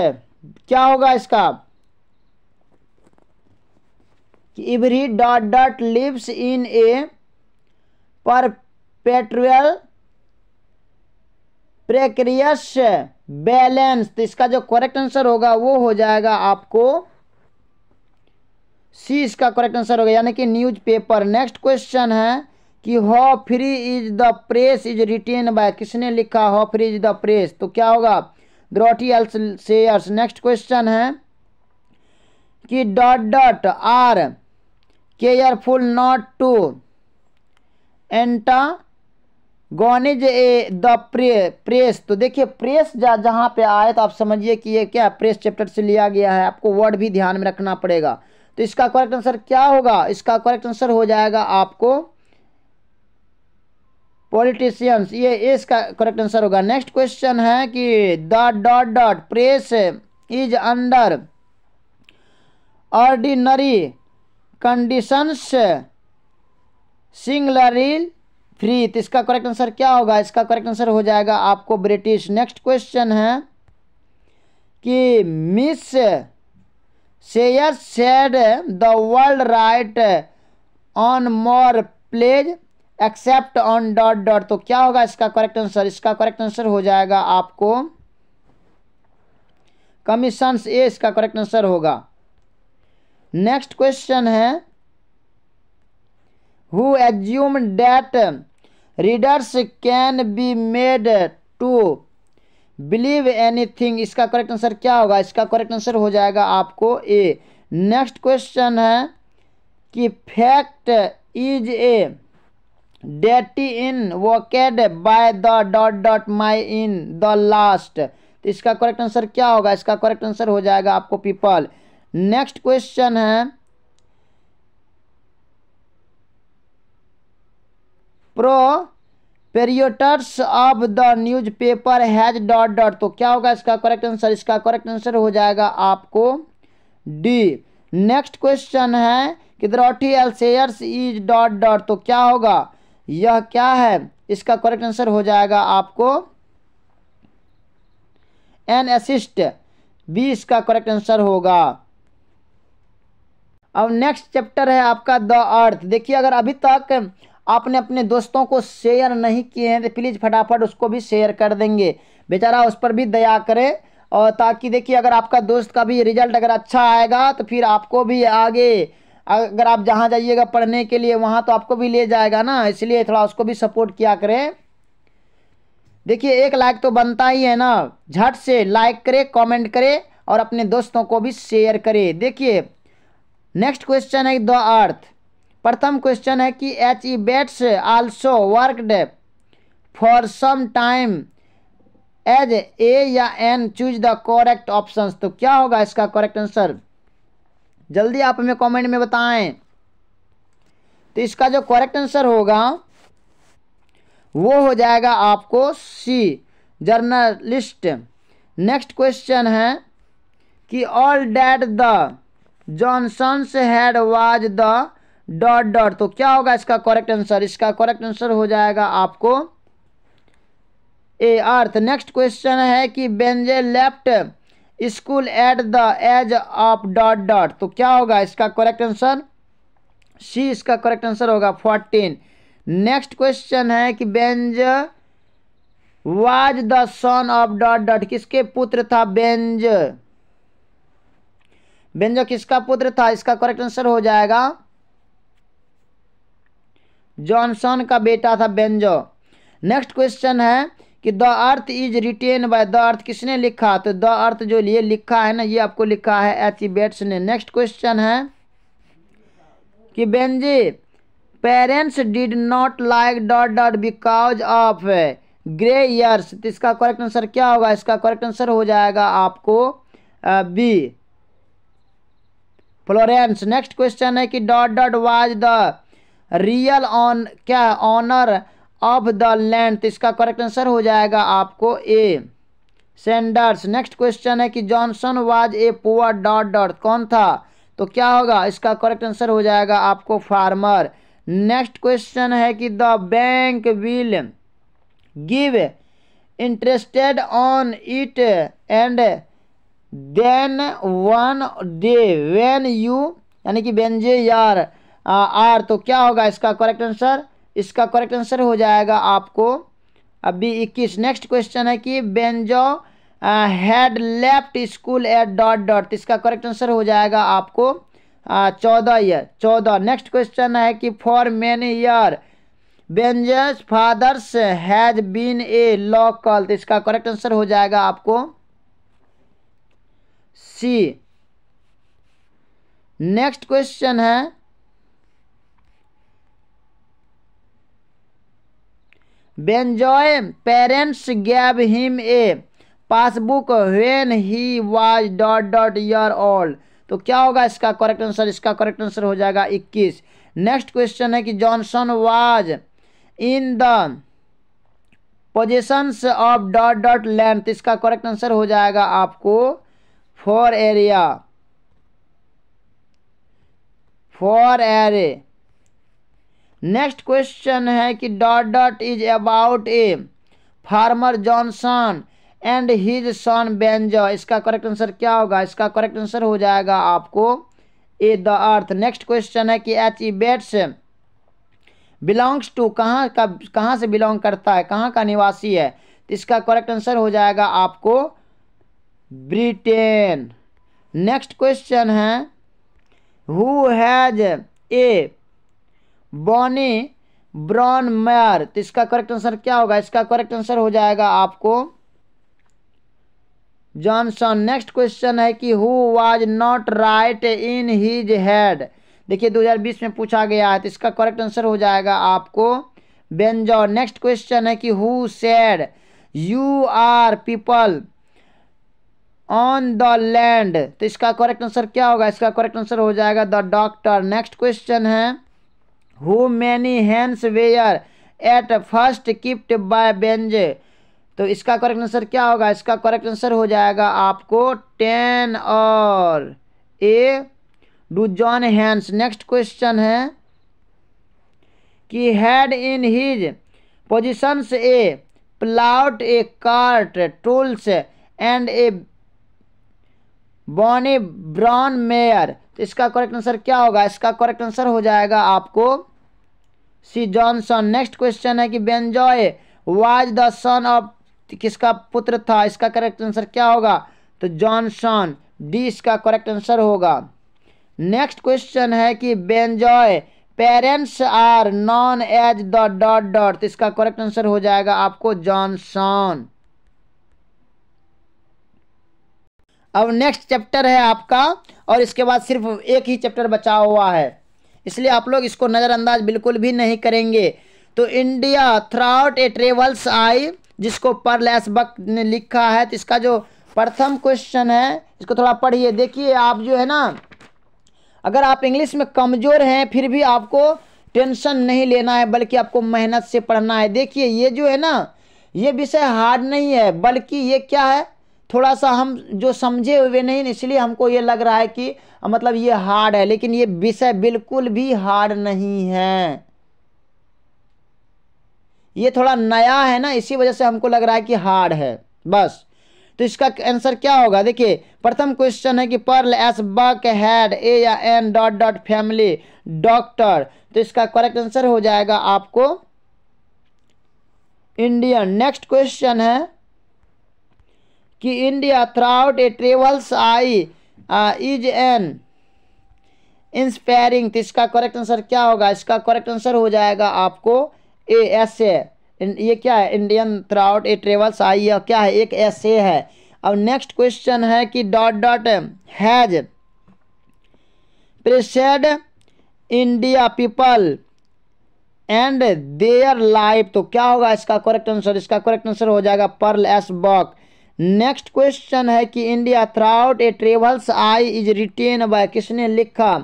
क्या होगा इसका कि every dot dot lives in a perpetual precarious balance तो इसका जो करेक्ट आंसर होगा वो हो जाएगा आपको सी इसका करेक्ट आंसर होगा यानी कि न्यूज पेपर नेक्स्ट क्वेश्चन है कि how free is the press is written by किसने लिखा हॉ फ्री इज द प्रेस तो क्या होगा Dorothy L Sayers next question है कि dot dot are careful not to antagonise a the pre press तो देखिए प्रेस जा जहाँ पे आए तो आप समझिए कि ये क्या प्रेस चैप्टर से लिया गया है आपको वर्ड भी ध्यान में रखना पड़ेगा तो इसका करेक्ट आंसर क्या होगा इसका करेक्ट आंसर हो जाएगा आपको पॉलिटिशियंस ये इसका करेक्ट आंसर होगा नेक्स्ट क्वेश्चन है कि the dot dot press is under ordinary conditions singularly free तो इसका करेक्ट आंसर क्या होगा इसका करेक्ट आंसर हो जाएगा आपको ब्रिटिश नेक्स्ट क्वेश्चन है कि Miss Sayers said the world right on more places except on dot dot तो क्या होगा इसका करेक्ट आंसर इसका करेक्ट आंसर हो जाएगा आपको कमीशन ए इसका करेक्ट आंसर होगा नेक्स्ट क्वेश्चन है who assume that readers can be made to believe anything इसका करेक्ट आंसर क्या होगा इसका करेक्ट आंसर हो जाएगा आपको ए नेक्स्ट क्वेश्चन है कि fact is a deity invoked by the dot dot my in the last तो इसका करेक्ट आंसर क्या होगा इसका करेक्ट आंसर हो जाएगा आपको पीपल नेक्स्ट क्वेश्चन है proprietors of the newspaper has dot dot तो क्या होगा इसका करेक्ट आंसर इसका करेक्ट आंसर हो जाएगा आपको डी नेक्स्ट क्वेश्चन है कि Dorothy L Sayers is dot dot तो क्या होगा यह क्या है इसका करेक्ट आंसर हो जाएगा आपको एन असिस्ट बी इसका करेक्ट आंसर होगा अब नेक्स्ट चैप्टर है आपका द अर्थ देखिए अगर अभी तक आपने अपने दोस्तों को शेयर नहीं किए हैं तो प्लीज़ फटाफट उसको भी शेयर कर देंगे बेचारा उस पर भी दया करें और ताकि देखिए अगर आपका दोस्त का भी रिजल्ट अगर अच्छा आएगा तो फिर आपको भी आगे अगर आप जहाँ जाइएगा पढ़ने के लिए वहाँ तो आपको भी ले जाएगा ना इसलिए थोड़ा उसको भी सपोर्ट किया करें देखिए एक लाइक तो बनता ही है ना झट से लाइक करे कमेंट करे और अपने दोस्तों को भी शेयर करे देखिए नेक्स्ट क्वेश्चन है द अर्थ प्रथम क्वेश्चन है कि H E Bates also worked for some time as a या an choose the correct option तो क्या होगा इसका करेक्ट आंसर जल्दी आप हमें कमेंट में बताएं तो इसका जो करेक्ट आंसर होगा वो हो जाएगा आपको सी जर्नलिस्ट नेक्स्ट क्वेश्चन है कि all that the Johnsons had was the dot dot तो क्या होगा इसका करेक्ट आंसर इसका करेक्ट आंसर हो जाएगा आपको ए अर्थ नेक्स्ट क्वेश्चन है कि Benjy left school at the age of dot dot तो क्या होगा इसका करेक्ट आंसर सी इसका करेक्ट आंसर होगा फोर्टीन नेक्स्ट क्वेश्चन है कि Benjy was the son of dot dot किसके पुत्र था बेंज बेंजो किसका पुत्र था इसका करेक्ट आंसर हो जाएगा जॉनसन का बेटा था बेंजो नेक्स्ट क्वेश्चन है कि the earth is written by the earth किसने लिखा तो द अर्थ जो लिए लिखा है ना ये आपको लिखा है एच ई बेट्स ने नेक्स्ट क्वेश्चन है कि Benjy parents did not like dot dot because of grey ears तो इसका करेक्ट आंसर क्या होगा इसका करेक्ट आंसर हो जाएगा आपको बी फ्लोरेंस नेक्स्ट क्वेश्चन है कि dot dot was the real own क्या ऑनर ऑफ द लैंड तो इसका करेक्ट आंसर हो जाएगा आपको ए सेंडर्स नेक्स्ट क्वेश्चन है कि Johnson was a poor dot dot कौन था तो क्या होगा इसका करेक्ट आंसर हो जाएगा आपको फार्मर नेक्स्ट क्वेश्चन है कि the bank will give interested on it and then one day when you यानी कि बेंजे यार आर तो क्या होगा इसका करेक्ट आंसर इसका करेक्ट आंसर हो जाएगा आपको अभी इक्कीस नेक्स्ट क्वेश्चन है कि Benjy had left school at dot dot इसका करेक्ट आंसर हो जाएगा आपको चौदह ईयर चौदह नेक्स्ट क्वेश्चन है कि for many year Benjy's fathers has been a local तो इसका करेक्ट आंसर हो जाएगा आपको सी नेक्स्ट क्वेश्चन है Benjoy parents gave him a passbook when he was dot dot year old तो क्या होगा इसका करेक्ट आंसर इसका करेक्ट आंसर हो जाएगा 21 नेक्स्ट क्वेश्चन है कि Johnson was in the positions of dot dot length इसका करेक्ट आंसर हो जाएगा आपको four area four area next question है कि dot dot is about a farmer Johnson and his son Benjo इसका करेक्ट आंसर क्या होगा इसका करेक्ट आंसर हो जाएगा आपको A the earth next question है कि H E Bates belongs to कहाँ का कहाँ से बिलोंग करता है कहाँ का निवासी है तो इसका करेक्ट आंसर हो जाएगा आपको ब्रिटेन नेक्स्ट क्वेश्चन है who has a bonny brown mare तो इसका करेक्ट आंसर क्या होगा इसका करेक्ट आंसर हो जाएगा आपको जॉनसन नेक्स्ट क्वेश्चन है कि who was not right in his head देखिए 2020 में पूछा गया है तो इसका करेक्ट आंसर हो जाएगा आपको बेंजो नेक्स्ट क्वेश्चन है कि who said you are people on the land तो इसका करेक्ट आंसर क्या होगा इसका करेक्ट आंसर हो जाएगा द डॉक्टर नेक्स्ट क्वेश्चन है who many hands were at first kept by Benj तो इसका करेक्ट आंसर क्या होगा इसका करेक्ट आंसर हो जाएगा आपको टेन और a dozen hands next question है कि had in his positions a plough a cart tools and a bonny brown mare तो इसका करेक्ट आंसर क्या होगा इसका करेक्ट आंसर हो जाएगा आपको सी जॉनसन नेक्स्ट क्वेश्चन है कि Benjoy was the son of किसका पुत्र था इसका करेक्ट आंसर क्या होगा तो जॉनसन डी इसका करेक्ट आंसर होगा नेक्स्ट क्वेश्चन है कि Benjoy parents are known as the dot dot तो इसका करेक्ट आंसर हो जाएगा आपको जॉनसन अब नेक्स्ट चैप्टर है आपका और इसके बाद सिर्फ एक ही चैप्टर बचा हुआ है इसलिए आप लोग इसको नज़रअंदाज बिल्कुल भी नहीं करेंगे तो India through a travels eye जिसको पर लैसबक ने लिखा है तो इसका जो प्रथम क्वेश्चन है इसको थोड़ा पढ़िए देखिए आप जो है ना अगर आप इंग्लिश में कमज़ोर हैं फिर भी आपको टेंशन नहीं लेना है बल्कि आपको मेहनत से पढ़ना है देखिए ये जो है ना ये विषय हार्ड नहीं है बल्कि ये क्या है थोड़ा सा हम जो समझे हुए नहीं इसलिए हमको ये लग रहा है कि मतलब ये हार्ड है लेकिन ये विषय बिल्कुल भी हार्ड नहीं है ये थोड़ा नया है ना इसी वजह से हमको लग रहा है कि हार्ड है बस तो इसका आंसर क्या होगा देखिए प्रथम क्वेश्चन है कि Pearl S Buck had a या an dot dot family doctor तो इसका करेक्ट आंसर हो जाएगा आपको इंडियन नेक्स्ट क्वेश्चन है कि India through a travels eye is an inspiring तो इसका करेक्ट आंसर क्या होगा इसका करेक्ट आंसर हो जाएगा आपको ए एस ए ये क्या है Indian through a travels eye है क्या है एक एस ए है अब नेक्स्ट क्वेश्चन है कि dot dot has praised India people and their life तो क्या होगा इसका करेक्ट आंसर इसका करेक्ट आंसर हो जाएगा Pearl S Buck next question है कि India through a travels eye is written by किसने लिखा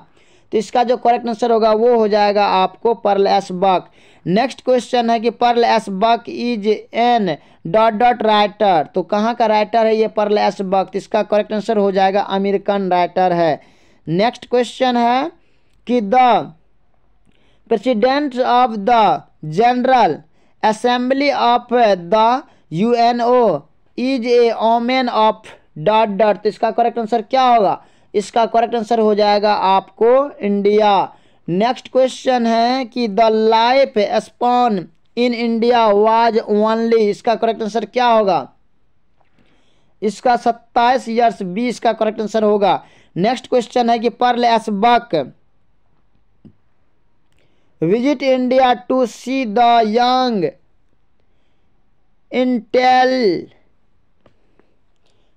तो इसका जो करेक्ट आंसर होगा वो हो जाएगा आपको Pearl S Buck next question है कि Pearl S Buck is an dot dot writer तो कहाँ का राइटर है ये पर्ल एस बक तो इसका करेक्ट आंसर हो जाएगा अमेरिकन राइटर है नेक्स्ट क्वेश्चन है कि the president of the general assembly of the O is a woman of dot dot तो इसका करेक्ट आंसर क्या होगा इसका करेक्ट आंसर हो जाएगा आपको इंडिया नेक्स्ट क्वेश्चन है कि the life span in India was only इसका करेक्ट आंसर क्या होगा इसका सत्ताईस ईयर्स बीस का करेक्ट आंसर होगा नेक्स्ट क्वेश्चन है कि Pearl S Buck visit India to see the young 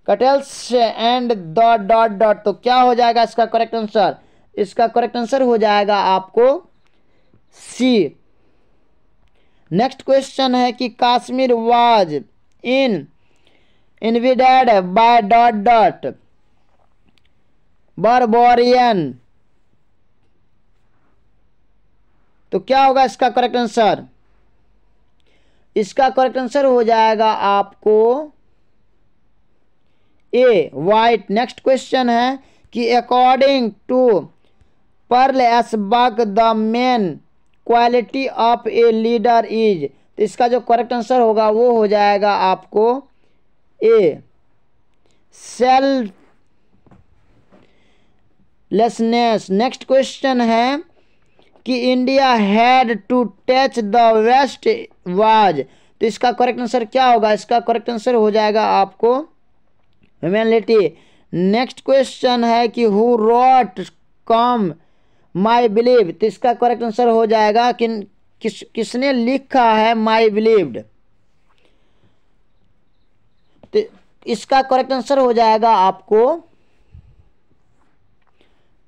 intellectuals and dot dot dot तो क्या हो जाएगा इसका करेक्ट आंसर इसका करेक्ट आंसर हो जाएगा आपको सी नेक्स्ट क्वेश्चन है कि Kashmir was in invaded by dot dot barbarian तो क्या होगा इसका करेक्ट आंसर इसका करेक्ट आंसर हो जाएगा आपको ए वाइट नेक्स्ट क्वेश्चन है कि according to Pearl Buck the main quality of a leader is तो इसका जो करेक्ट आंसर होगा वो हो जाएगा आपको A selflessness next question है कि India had to touch the west was तो इसका करेक्ट आंसर क्या होगा इसका करेक्ट आंसर हो जाएगा आपको ह्यूमैनिटी नेक्स्ट क्वेश्चन है कि who wrote come my believe तो इसका करेक्ट आंसर हो जाएगा कि किस किसने लिखा है माई बिलीव्ड तो इसका करेक्ट आंसर हो जाएगा आपको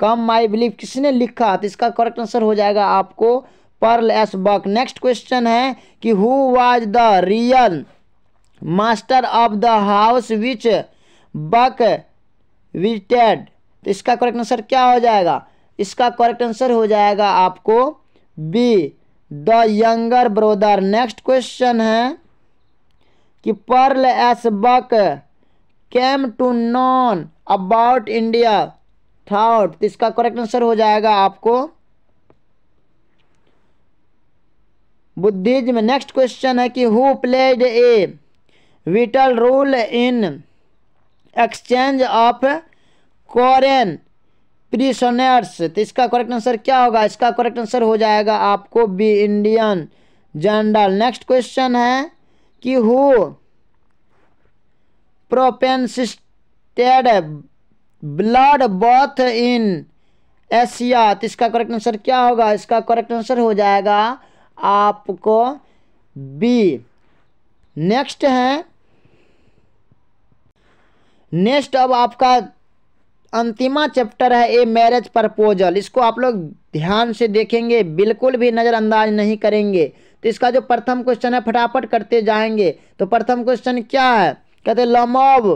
कम माई बिलीव किसने लिखा तो इसका करेक्ट आंसर हो जाएगा आपको Pearl S Buck next question है कि who was the real master of the house which Buck visited तो इसका करेक्ट आंसर क्या हो जाएगा इसका करेक्ट आंसर हो जाएगा आपको B the younger brother next question है कि Pearl S Buck came to known about India thought तो इसका करेक्ट आंसर हो जाएगा आपको बुद्धिज्म नेक्स्ट क्वेश्चन है कि who played a vital role in exchange of Korean prisoners तो इसका करेक्ट आंसर क्या होगा इसका करेक्ट आंसर हो जाएगा आपको B Indian general next question है कि हु प्रोपेंसिस्टेड ब्लड बर्थ इन एशिया तो इसका करेक्ट आंसर क्या होगा इसका करेक्ट आंसर हो जाएगा आपको बी नेक्स्ट है नेक्स्ट अब आपका अंतिमा चैप्टर है ए मैरिज प्रपोजल इसको आप लोग ध्यान से देखेंगे बिल्कुल भी नज़रअंदाज नहीं करेंगे तो इसका जो प्रथम क्वेश्चन है फटाफट करते जाएंगे तो प्रथम क्वेश्चन क्या है कहते Lomov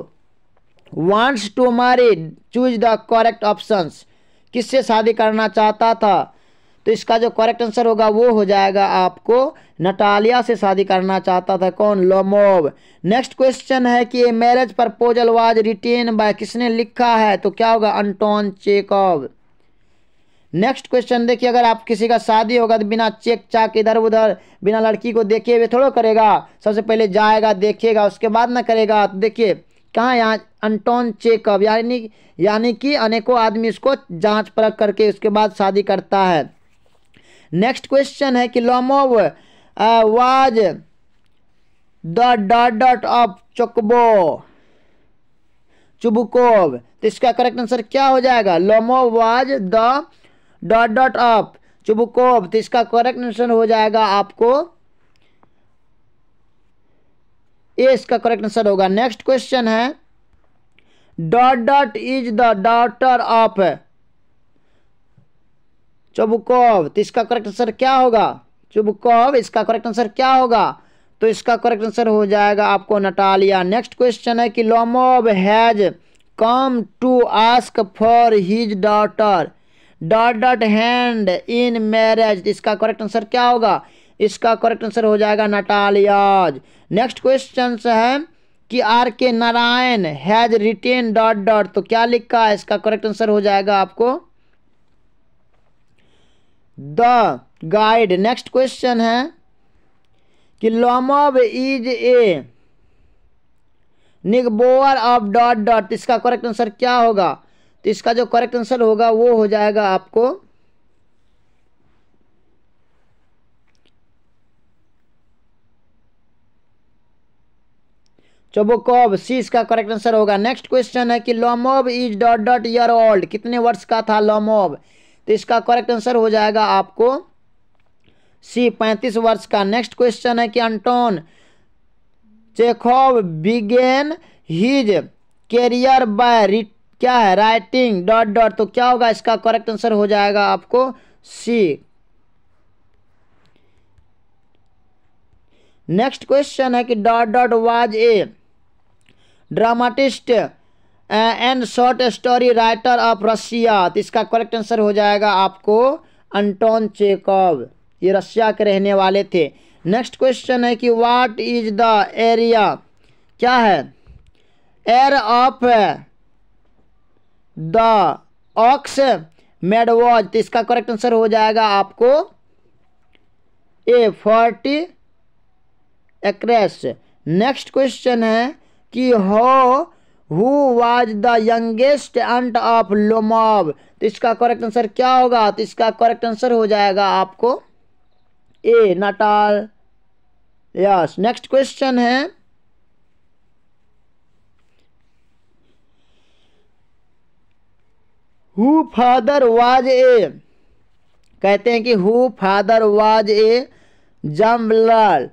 wants to marry choose the correct options किससे शादी करना चाहता था तो इसका जो करेक्ट आंसर होगा वो हो जाएगा आपको नटालिया से शादी करना चाहता था कौन लोमोव नेक्स्ट क्वेश्चन है कि marriage proposal was written by किसने लिखा है तो क्या होगा अंटोन चेकोव नेक्स्ट क्वेश्चन देखिए अगर आप किसी का शादी होगा तो बिना चेक चाक इधर उधर बिना लड़की को देखे हुए थोड़ा करेगा सबसे पहले जाएगा देखेगा उसके बाद ना करेगा तो देखिए कहाँ यहाँ अंटोन चेकअप यानी यानी कि अनेकों आदमी इसको जांच परख करके उसके बाद शादी करता है नेक्स्ट क्वेश्चन है कि Lomov was the dot dot of चोकबो चुबुकोव तो इसका करेक्ट आंसर क्या हो जाएगा Lomo was the dot dot of Chubukov तो इसका करेक्ट आंसर हो जाएगा आपको ये इसका करेक्ट आंसर होगा नेक्स्ट क्वेश्चन है dot dot is the daughter of Chubukov तो इसका करेक्ट आंसर क्या होगा चुबकोव इसका करेक्ट आंसर क्या होगा तो इसका करेक्ट आंसर हो जाएगा आपको नटालिया नेक्स्ट क्वेश्चन है कि Lomov has come to ask for his daughter dot dot hand in marriage इसका करेक्ट आंसर क्या होगा इसका करेक्ट आंसर हो जाएगा नटालियाज नेक्स्ट क्वेश्चन है कि R K Narayan has written dot dot तो क्या लिखा है इसका करेक्ट आंसर हो जाएगा आपको द गाइड नेक्स्ट क्वेश्चन है कि Lomov is a neighbour of dot dot इसका करेक्ट आंसर क्या होगा तो इसका जो करेक्ट आंसर होगा वो हो जाएगा आपको चोबोकॉब सी इसका करेक्ट आंसर होगा नेक्स्ट क्वेश्चन है कि Lomov is dot dot year old कितने वर्ष का था लॉमोब तो इसका करेक्ट आंसर हो जाएगा आपको सी पैंतीस वर्ष का नेक्स्ट क्वेश्चन है कि Anton Chekhov began his career by क्या है राइटिंग डॉट डॉट तो क्या होगा इसका करेक्ट आंसर हो जाएगा आपको सी नेक्स्ट क्वेश्चन है कि dot dot was a dramatist and short story writer of Russia तो इसका करेक्ट आंसर हो जाएगा आपको अंटोन चेकोव ये रशिया के रहने वाले थे नेक्स्ट क्वेश्चन है कि वाट इज द एरिया क्या है air of the ox meadows तो इसका करेक्ट आंसर हो जाएगा आपको A forty acres next question है कि हो who was the youngest aunt of Lomov तो इसका करेक्ट आंसर क्या होगा तो इसका करेक्ट आंसर हो जाएगा आपको A Natalia next question है हु फादर वाज ए कहते हैं कि हु फादर वाज ए जमलाल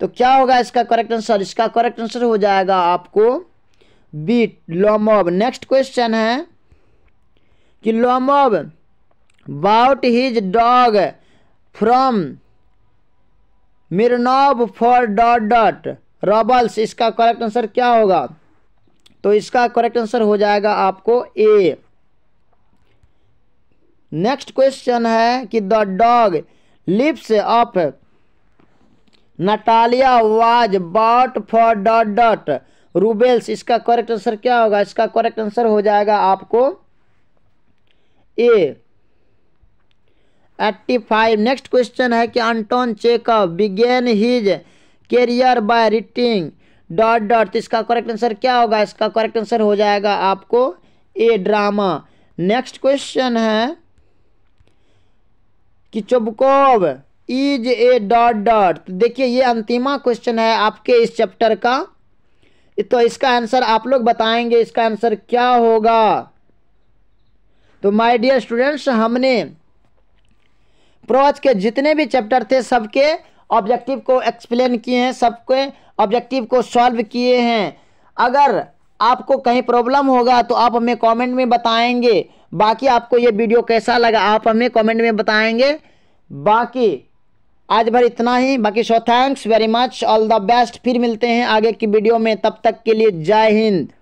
तो क्या होगा इसका करेक्ट आंसर इसका करेक्ट आंसर हो जाएगा आपको बीट लोमोब नेक्स्ट क्वेश्चन है कि Lomov bought his dog from Mirnov for dot dot roubles इसका करेक्ट आंसर क्या होगा तो इसका करेक्ट आंसर हो जाएगा आपको ए नेक्स्ट क्वेश्चन है कि the dog lips of Natalia was bought for dot dot roubles इसका करेक्ट आंसर क्या होगा इसका करेक्ट आंसर हो जाएगा आपको A eighty five next question है कि Anton Chekhov began his career by writing dot dot इसका करेक्ट आंसर क्या होगा इसका करेक्ट आंसर हो जाएगा आपको ए ड्रामा नेक्स्ट क्वेश्चन है कि Chubukov is a dot dot देखिए ये अंतिमा क्वेश्चन है आपके इस चैप्टर का तो इसका आंसर आप लोग बताएंगे इसका आंसर क्या होगा तो माय डियर स्टूडेंट्स हमने प्रोच के जितने भी चैप्टर थे सबके ऑब्जेक्टिव को एक्सप्लेन किए हैं सबके ऑब्जेक्टिव को सॉल्व किए हैं अगर आपको कहीं प्रॉब्लम होगा तो आप हमें कमेंट में बताएंगे बाकी आपको ये वीडियो कैसा लगा आप हमें कमेंट में बताएंगे बाकी आज भर इतना ही बाकी show thanks very much all the best फिर मिलते हैं आगे की वीडियो में तब तक के लिए जय हिंद